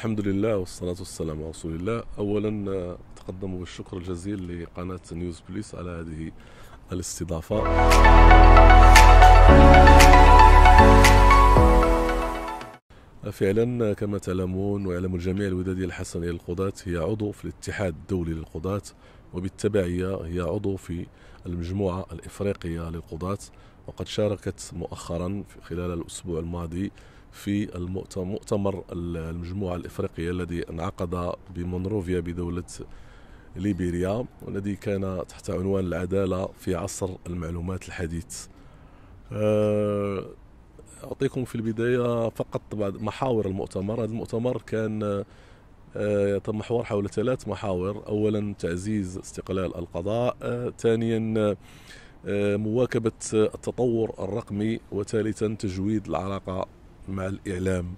الحمد لله والصلاة والسلام على رسول الله أولا أتقدم بالشكر الجزيل لقناة نيوز بليس على هذه الاستضافة فعلا كما تعلمون ويعلم الجميع الودادية الحسنية للقضاة هي عضو في الاتحاد الدولي للقضاة وبالتبعية هي عضو في المجموعة الإفريقية للقضاة وقد شاركت مؤخرا خلال الأسبوع الماضي في مؤتمر المجموعة الإفريقية الذي انعقد بمونروفيا بدولة ليبيريا والذي كان تحت عنوان العدالة في عصر المعلومات الحديث آه، أعطيكم في البداية فقط بعض محاور المؤتمر هذا المؤتمر كان آه، يتمحور حول ثلاث محاور أولا تعزيز استقلال القضاء آه، ثانيا مواكبة التطور الرقمي وثالثا تجويد العلاقة مع الإعلام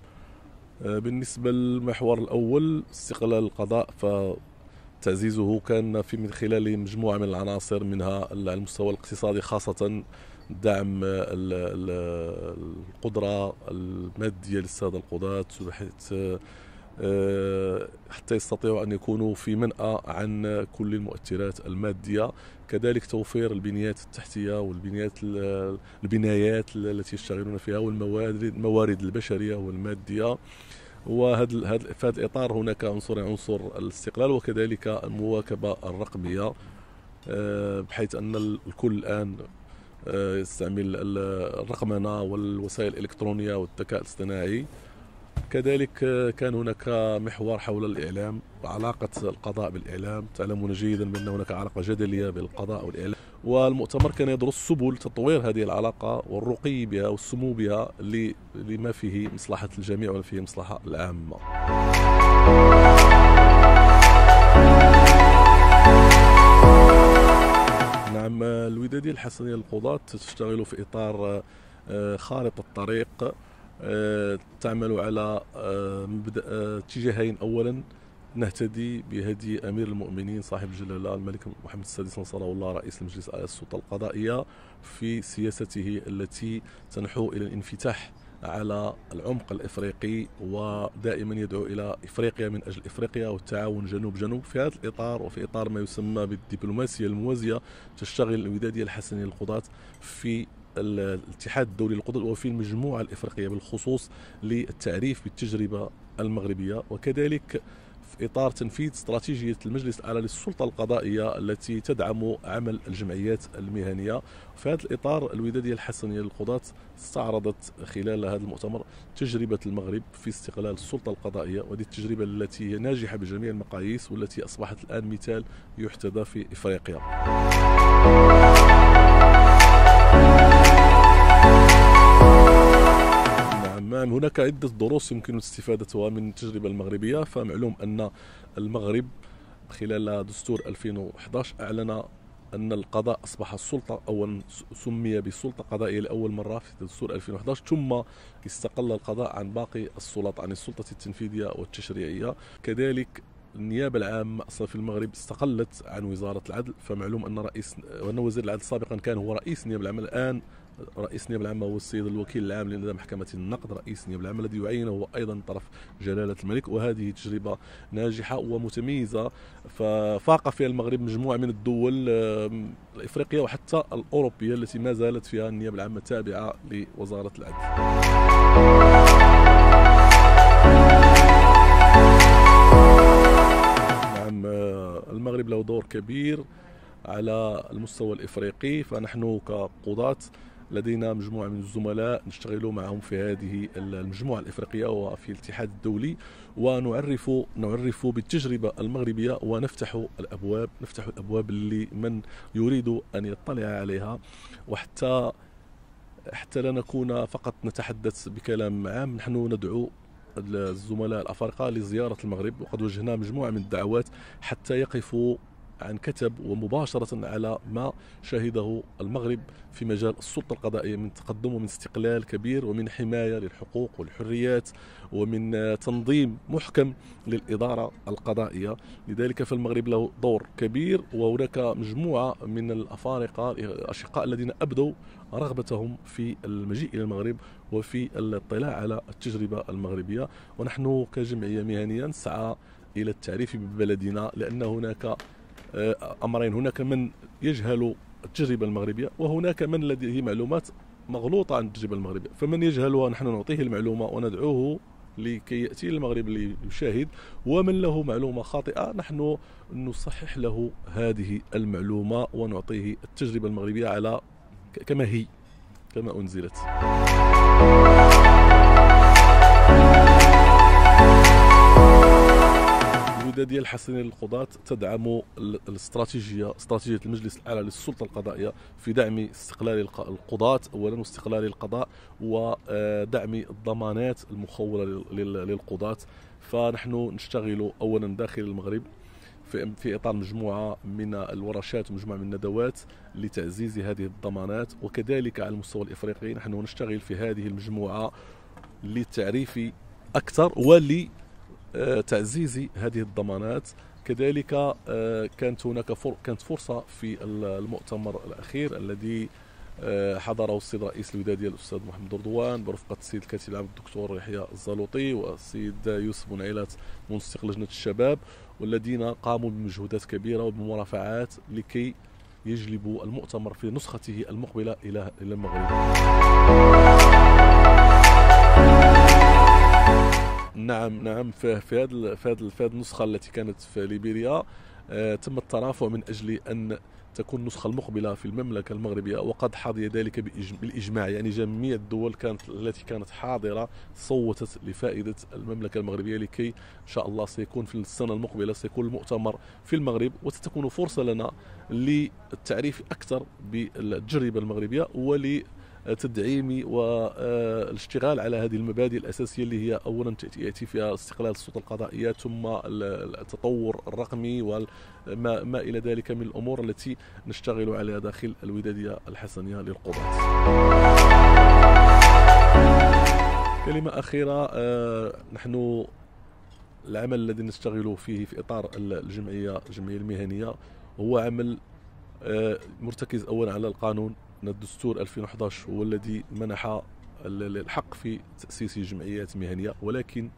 آه، بالنسبة للمحور الأول استقلال القضاء فتعزيزه كان في من خلال مجموعة من العناصر منها على المستوى الاقتصادي خاصة دعم القدرة المادية للسادة القضاة بحيث آه، حتى يستطيعوا أن يكونوا في منأى عن كل المؤثرات المادية كذلك توفير البنيات التحتية والبنيات البنايات التي يشتغلون فيها والموارد الموارد البشرية والمادية وهذا في هذا الإطار هناك عنصر عنصر الاستقلال وكذلك المواكبة الرقمية آه، بحيث أن الكل الآن آه، يستعمل الرقمنة والوسائل الإلكترونية والذكاء الاصطناعي كذلك آه، كان هناك محور حول الإعلام علاقة القضاء بالإعلام تعلمون جيدا بأن هناك علاقة جدلية بالقضاء والإعلام والمؤتمر كان يدرس سبل تطوير هذه العلاقة والرقي بها والسمو بها لما فيه مصلحة الجميع وما فيه مصلحة العامة نعم آه، الودادية الحسنية للقضاة تشتغل في إطار آه، خارطة الطريق آه، تعمل على آه، مبدا آه، اتجاهين اولا نهتدي بهدي امير المؤمنين صاحب الجلاله الملك محمد السادس نصره الله رئيس المجلس على آية السلطه القضائيه في سياسته التي تنحو الى الانفتاح على العمق الافريقي ودائما يدعو الى افريقيا من اجل افريقيا والتعاون جنوب جنوب في هذا الاطار وفي اطار ما يسمى بالدبلوماسيه الموازيه تشتغل الوداديه الحسنيه للقضاة في الاتحاد الدولي للقدرة وفي المجموعة الإفريقية بالخصوص للتعريف بالتجربة المغربية وكذلك في إطار تنفيذ استراتيجية المجلس الأعلى للسلطة القضائية التي تدعم عمل الجمعيات المهنية في هذا الإطار الودادية الحسنية للقضاة استعرضت خلال هذا المؤتمر تجربة المغرب في استقلال السلطة القضائية وهذه التجربة التي هي ناجحة بجميع المقاييس والتي أصبحت الآن مثال يحتذى في إفريقيا نعم هناك عدة دروس يمكن استفادتها من التجربة المغربية فمعلوم أن المغرب خلال دستور 2011 أعلن أن القضاء أصبح السلطة أولا سمي بالسلطة قضائية لأول مرة في دستور 2011 ثم استقل القضاء عن باقي السلطات عن السلطة التنفيذية والتشريعية كذلك النيابه العامه في المغرب استقلت عن وزاره العدل فمعلوم ان رئيس وان وزير العدل سابقا كان هو رئيس النيابه العامه الان رئيس النيابه العامه هو السيد الوكيل العام لنظام محكمه النقد رئيس النيابه العامه الذي يعينه هو ايضا طرف جلاله الملك وهذه تجربه ناجحه ومتميزه ففاق فيها المغرب مجموعه من الدول الافريقيه وحتى الاوروبيه التي ما زالت فيها النيابه العامه تابعه لوزاره العدل المغرب له دور كبير على المستوى الافريقي فنحن كقضاة لدينا مجموعة من الزملاء نشتغل معهم في هذه المجموعة الإفريقية وفي الاتحاد الدولي ونعرف نعرف بالتجربة المغربية ونفتح الأبواب نفتح الأبواب لمن يريد أن يطلع عليها وحتى حتى لا نكون فقط نتحدث بكلام عام نحن ندعو الزملاء الأفارقة لزيارة المغرب وقد وجهنا مجموعة من الدعوات حتى يقفوا عن كتب ومباشرة على ما شهده المغرب في مجال السلطة القضائية من تقدم ومن استقلال كبير ومن حماية للحقوق والحريات ومن تنظيم محكم للإدارة القضائية لذلك فالمغرب له دور كبير وهناك مجموعة من الأفارقة الأشقاء الذين أبدوا رغبتهم في المجيء إلى المغرب وفي الاطلاع على التجربة المغربية ونحن كجمعية مهنية نسعى إلى التعريف ببلدنا لأن هناك آه، امرين هناك من يجهل التجربه المغربيه وهناك من لديه معلومات مغلوطه عن التجربه المغربيه فمن يجهلها نحن نعطيه المعلومه وندعوه لكي ياتي للمغرب ليشاهد ومن له معلومه خاطئه نحن نصحح له هذه المعلومه ونعطيه التجربه المغربيه على كما هي كما انزلت الجديده ديال حسن القضاة تدعم الاستراتيجيه استراتيجيه المجلس الاعلى للسلطه القضائيه في دعم استقلال القضاة اولا واستقلال القضاء ودعم آه، الضمانات المخوله للقضاة فنحن نشتغل اولا داخل المغرب في في اطار مجموعه من الورشات ومجموعه من الندوات لتعزيز هذه الضمانات وكذلك على المستوى الافريقي نحن نشتغل في هذه المجموعه للتعريف اكثر ول تعزيز هذه الضمانات كذلك آه، كانت هناك فر كانت فرصه في المؤتمر الاخير الذي آه، حضره السيد رئيس الودادية الاستاذ محمد رضوان برفقه السيد الكاتب العام الدكتور يحيى الزلوطي والسيد يوسف بنعيلات منسق لجنه الشباب والذين قاموا بمجهودات كبيره وبمرافعات لكي يجلبوا المؤتمر في نسخته المقبله الى الى المغرب نعم نعم في هذه في هذه النسخه التي كانت في ليبيريا آه، تم الترافع من اجل ان تكون النسخة المقبلة في المملكة المغربية وقد حظي ذلك بالإجماع يعني جميع الدول كانت التي كانت حاضرة صوتت لفائدة المملكة المغربية لكي إن شاء الله سيكون في السنة المقبلة سيكون المؤتمر في المغرب وستكون فرصة لنا للتعريف أكثر بالتجربة المغربية ول تدعيمي والاشتغال على هذه المبادئ الأساسية اللي هي أولا يأتي فيها استقلال السلطة القضائية ثم التطور الرقمي وما ما إلى ذلك من الأمور التي نشتغل عليها داخل الودادية الحسنية للقضاة كلمة أخيرة آه، نحن العمل الذي نشتغل فيه في إطار الجمعية الجمعية المهنية هو عمل آه، مرتكز أولا على القانون من الدستور 2011 هو الذي منح الحق في تأسيس جمعيات مهنية ولكن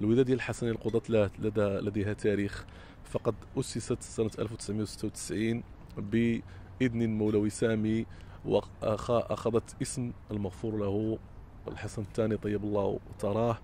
الوداد ديال الحسنية القضاة لدى لديها تاريخ فقد أسست سنة 1996 بإذن مولوي سامي وأخذت اسم المغفور له الحسن الثاني طيب الله تراه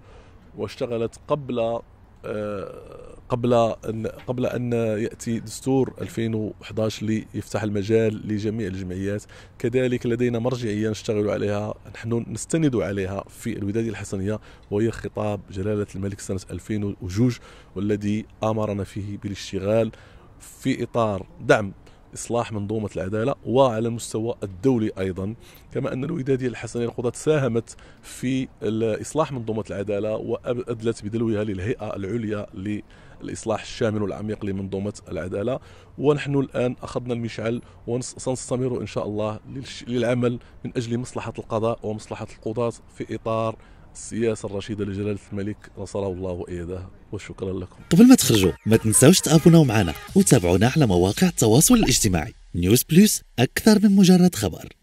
واشتغلت قبل آه، قبل ان قبل ان ياتي دستور 2011 ليفتح المجال لجميع الجمعيات كذلك لدينا مرجعيه نشتغل عليها نحن نستند عليها في الوداد الحسنيه وهي خطاب جلاله الملك سنه 2002 والذي امرنا فيه بالاشتغال في اطار دعم إصلاح منظومة العدالة وعلى المستوى الدولي أيضا كما أن الودادية الحسنية للقضاة ساهمت في إصلاح منظومة العدالة وأدلت بدلوها للهيئة العليا للإصلاح الشامل والعميق لمنظومة العدالة ونحن الآن أخذنا المشعل وسنستمر إن شاء الله للعمل من أجل مصلحة القضاء ومصلحة القضاة في إطار السياسه الرشيده لجلاله الملك نصره الله وايده وشكرا لكم قبل ما تخرجوا ما تنساوش تابوناو معنا وتابعونا على مواقع التواصل الاجتماعي نيوز بلس اكثر من مجرد خبر